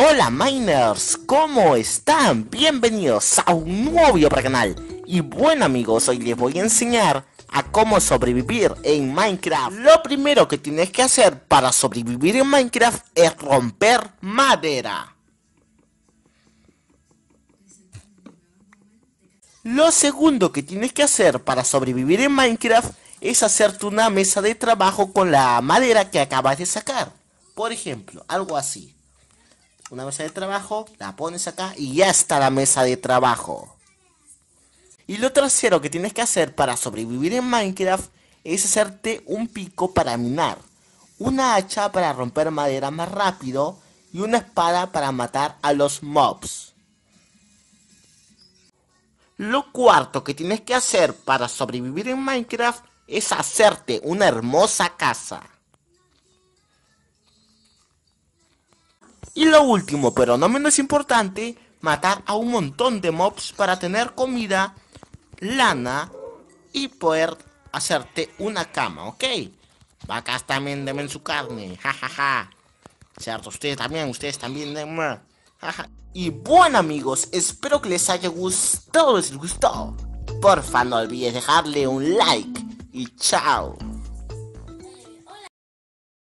Hola miners, ¿cómo están? Bienvenidos a un nuevo video para el canal Y bueno amigos, hoy les voy a enseñar a cómo sobrevivir en Minecraft Lo primero que tienes que hacer para sobrevivir en Minecraft es romper madera Lo segundo que tienes que hacer para sobrevivir en Minecraft es hacerte una mesa de trabajo con la madera que acabas de sacar Por ejemplo, algo así una mesa de trabajo, la pones acá y ya está la mesa de trabajo. Y lo tercero que tienes que hacer para sobrevivir en Minecraft es hacerte un pico para minar, una hacha para romper madera más rápido y una espada para matar a los mobs. Lo cuarto que tienes que hacer para sobrevivir en Minecraft es hacerte una hermosa casa. Y lo último, pero no menos importante, matar a un montón de mobs para tener comida, lana y poder hacerte una cama, ¿ok? Vacas también deben su carne, jajaja. ¿Cierto? Ustedes también, ustedes también deben... Y bueno amigos, espero que les haya gustado, les gustó. Porfa no olvides dejarle un like y chao.